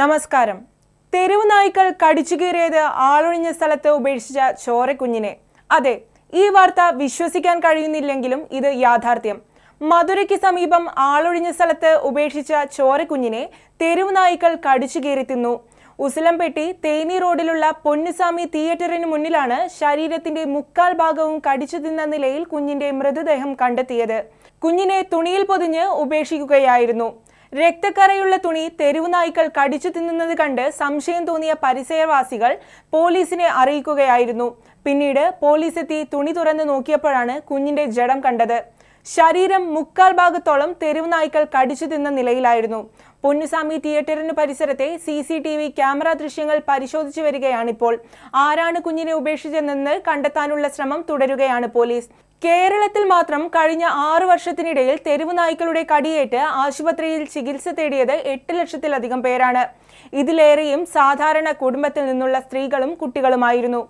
നമസ്കാരം തെരുവ് നായ്ക്കൾ കടിച്ചു കീറിയത് ആളൊഴിഞ്ഞ സ്ഥലത്ത് ഉപേക്ഷിച്ച ചോരക്കുഞ്ഞിനെ അതെ ഈ വാർത്ത വിശ്വസിക്കാൻ കഴിയുന്നില്ലെങ്കിലും ഇത് യാഥാർത്ഥ്യം മധുരയ്ക്ക് സമീപം ആളൊഴിഞ്ഞ സ്ഥലത്ത് ഉപേക്ഷിച്ച ചോരക്കുഞ്ഞിനെ തെരുവ് നായ്ക്കൾ കടിച്ചു കീറി തിന്നു ഉസിലംപെട്ടി തേനി റോഡിലുള്ള പൊന്നുസ്വാമി തിയേറ്ററിന് മുന്നിലാണ് ശരീരത്തിന്റെ മുക്കാൽ ഭാഗവും കടിച്ചു തിന്ന നിലയിൽ കുഞ്ഞിന്റെ മൃതദേഹം കണ്ടെത്തിയത് കുഞ്ഞിനെ തുണിയിൽ പൊതിഞ്ഞ് ഉപേക്ഷിക്കുകയായിരുന്നു രക്തക്കറയുള്ള തുണി തെരുവു നായ്ക്കൾ കടിച്ചു തിന്നുന്നത് കണ്ട് സംശയം തോന്നിയ പരിസരവാസികൾ പോലീസിനെ അറിയിക്കുകയായിരുന്നു പിന്നീട് പോലീസ് എത്തി തുണി തുറന്ന് നോക്കിയപ്പോഴാണ് കുഞ്ഞിന്റെ ജഡം കണ്ടത് ശരീരം മുക്കാൽ ഭാഗത്തോളം തെരുവ് നായ്ക്കൾ കടിച്ചു തിന്ന നിലയിലായിരുന്നു പൊന്നുസാമി തിയേറ്ററിന് പരിസരത്തെ C C T V camera ദൃശ്യങ്ങൾ പരിശോധിച്ചു വരികയാണിപ്പോൾ ആരാണ് കുഞ്ഞിനെ ഉപേക്ഷിച്ചതെന്ന് കണ്ടെത്താനുള്ള ശ്രമം തുടരുകയാണ് പോലീസ് കേരളത്തിൽ മാത്രം കഴിഞ്ഞ ആറ് വർഷത്തിനിടയിൽ തെരുവ് നായ്ക്കളുടെ കടിയേറ്റ് ആശുപത്രിയിൽ ചികിത്സ തേടിയത് എട്ട് ലക്ഷത്തിലധികം പേരാണ് ഇതിലേറെയും സാധാരണ കുടുംബത്തിൽ നിന്നുള്ള സ്ത്രീകളും കുട്ടികളുമായിരുന്നു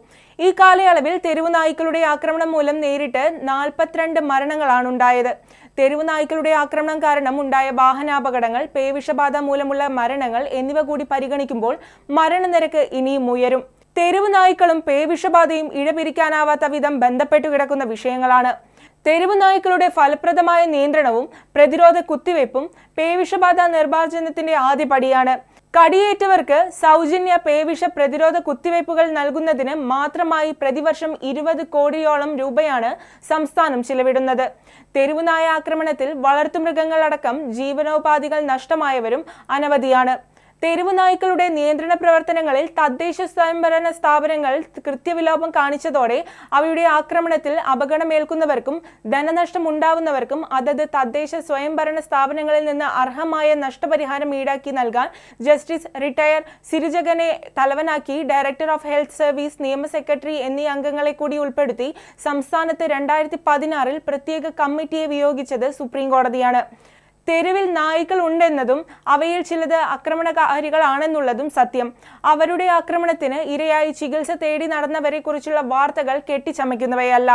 ഈ കാലയളവിൽ തെരുവ് നായ്ക്കളുടെ ആക്രമണം മൂലം നേരിട്ട് നാൽപ്പത്തിരണ്ട് മരണങ്ങളാണ് ഉണ്ടായത് തെരുവ് നായ്ക്കളുടെ ആക്രമണം കാരണം ഉണ്ടായ വാഹനാപകടങ്ങൾ പേവിഷബാധ മൂലമുള്ള മരണങ്ങൾ എന്നിവ കൂടി പരിഗണിക്കുമ്പോൾ മരണനിരക്ക് ഇനിയും ഉയരും തെരുവ് നായ്ക്കളും പേവിഷബാധയും ഇഴപിരിക്കാനാവാത്ത വിധം ബന്ധപ്പെട്ടു കിടക്കുന്ന വിഷയങ്ങളാണ് തെരുവ് നായ്ക്കളുടെ ഫലപ്രദമായ നിയന്ത്രണവും പ്രതിരോധ കുത്തിവയ്പും പേവിഷബാധ നിർമാർജനത്തിന്റെ ആദ്യപടിയാണ് കടിയേറ്റവർക്ക് സൗജന്യ പേവിഷ പ്രതിരോധ കുത്തിവയ്പ്പുകൾ നൽകുന്നതിന് മാത്രമായി പ്രതിവർഷം ഇരുപത് കോടിയോളം രൂപയാണ് സംസ്ഥാനം ചിലവിടുന്നത് തെരുവുനായ ആക്രമണത്തിൽ വളർത്തുമൃഗങ്ങളടക്കം ജീവനോപാധികൾ നഷ്ടമായവരും അനവധിയാണ് തെരുവ് നായ്ക്കളുടെ നിയന്ത്രണ പ്രവർത്തനങ്ങളിൽ തദ്ദേശ സ്വയംഭരണ സ്ഥാപനങ്ങൾ കൃത്യവിലോപം കാണിച്ചതോടെ അവയുടെ ആക്രമണത്തിൽ അപകടമേൽക്കുന്നവർക്കും ധനനഷ്ടം ഉണ്ടാവുന്നവർക്കും അതത് തദ്ദേശ സ്വയംഭരണ സ്ഥാപനങ്ങളിൽ നിന്ന് അർഹമായ നഷ്ടപരിഹാരം ഈടാക്കി നൽകാൻ ജസ്റ്റിസ് റിട്ടയർ സിരിജഗനെ തലവനാക്കി ഡയറക്ടർ ഓഫ് ഹെൽത്ത് സർവീസ് നിയമ സെക്രട്ടറി എന്നീ അംഗങ്ങളെ കൂടി ഉൾപ്പെടുത്തി സംസ്ഥാനത്ത് രണ്ടായിരത്തി പതിനാറിൽ പ്രത്യേക കമ്മിറ്റിയെ വിയോഗിച്ചത് സുപ്രീംകോടതിയാണ് തെരുവിൽ നായ്ക്കൾ ഉണ്ടെന്നതും അവയിൽ ചിലത് ആക്രമണകാരികളാണെന്നുള്ളതും സത്യം അവരുടെ ആക്രമണത്തിന് ഇരയായി ചികിത്സ തേടി നടന്നവരെക്കുറിച്ചുള്ള വാർത്തകൾ കെട്ടിച്ചമയ്ക്കുന്നവയല്ല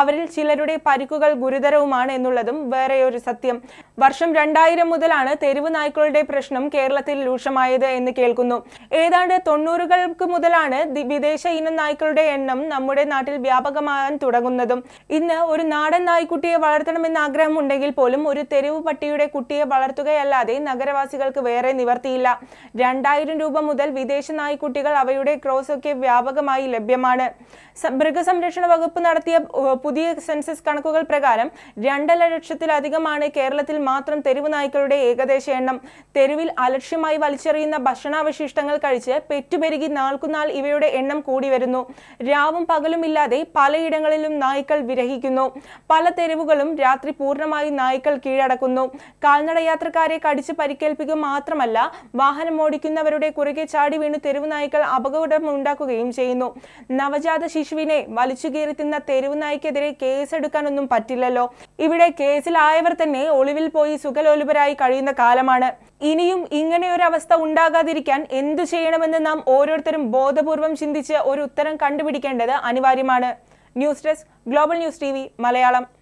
അവരിൽ ചിലരുടെ പരിക്കുകൾ ഗുരുതരവുമാണ് എന്നുള്ളതും വേറെയൊരു സത്യം വർഷം രണ്ടായിരം മുതലാണ് തെരുവ് നായ്ക്കളുടെ പ്രശ്നം കേരളത്തിൽ രൂക്ഷമായത് എന്ന് കേൾക്കുന്നു ഏതാണ്ട് തൊണ്ണൂറുകൾക്ക് മുതലാണ് വിദേശ ഇനം നായ്ക്കളുടെ എണ്ണം നമ്മുടെ നാട്ടിൽ വ്യാപകമാകാൻ തുടങ്ങുന്നതും ഇന്ന് ഒരു നാടൻ നായ്ക്കുട്ടിയെ വളർത്തണമെന്ന ആഗ്രഹമുണ്ടെങ്കിൽ പോലും ഒരു തെരുവ് പട്ടിയുടെ കുട്ടിയെ വളർത്തുകയല്ലാതെ നഗരവാസികൾക്ക് വേറെ നിവർത്തിയില്ല രണ്ടായിരം രൂപ മുതൽ വിദേശ നായ്ക്കുട്ടികൾ അവയുടെ ക്രോസൊക്കെ വ്യാപകമായി ലഭ്യമാണ് മൃഗസംരക്ഷണ വകുപ്പ് നടത്തിയ പുതിയ സെൻസസ് കണക്കുകൾ പ്രകാരം രണ്ടര ലക്ഷത്തിലധികമാണ് കേരളത്തിൽ മാത്രം തെരുവ് നായ്ക്കളുടെ ഏകദേശ എണ്ണം തെരുവിൽ അലക്ഷ്യമായി വലിച്ചെറിയുന്ന ഭക്ഷണാവശിഷ്ടങ്ങൾ കഴിച്ച് പെറ്റുപെരുകി നാൾക്കുനാൾ ഇവയുടെ എണ്ണം കൂടി വരുന്നു രാവും പകലുമില്ലാതെ പലയിടങ്ങളിലും നായ്ക്കൾ വിരഹിക്കുന്നു പല തെരുവുകളും രാത്രി പൂർണ്ണമായി നായ്ക്കൾ കീഴടക്കുന്നു കാൽനട യാത്രക്കാരെ കടിച്ച് പരിക്കേൽപ്പിക്കുക മാത്രമല്ല വാഹനം ഓടിക്കുന്നവരുടെ കുറുകെ ചാടി വീണ് തെരുവ് നായ്ക്കൾ അപകടമുണ്ടാക്കുകയും ചെയ്യുന്നു നവജാത ശിശുവിനെ വലിച്ചു കീറിത്തുന്ന തെരുവ് നായ്ക്കെതിരെ കേസെടുക്കാനൊന്നും പറ്റില്ലല്ലോ ഇവിടെ കേസിലായവർ തന്നെ ഒളിവിൽ പോയി സുഖലോലുപരായി കഴിയുന്ന കാലമാണ് ഇനിയും ഇങ്ങനെയൊരവസ്ഥ ഉണ്ടാകാതിരിക്കാൻ എന്തു ചെയ്യണമെന്ന് നാം ഓരോരുത്തരും ബോധപൂർവം ചിന്തിച്ച് ഒരു ഉത്തരം കണ്ടുപിടിക്കേണ്ടത് അനിവാര്യമാണ് news desk global news T Malayalam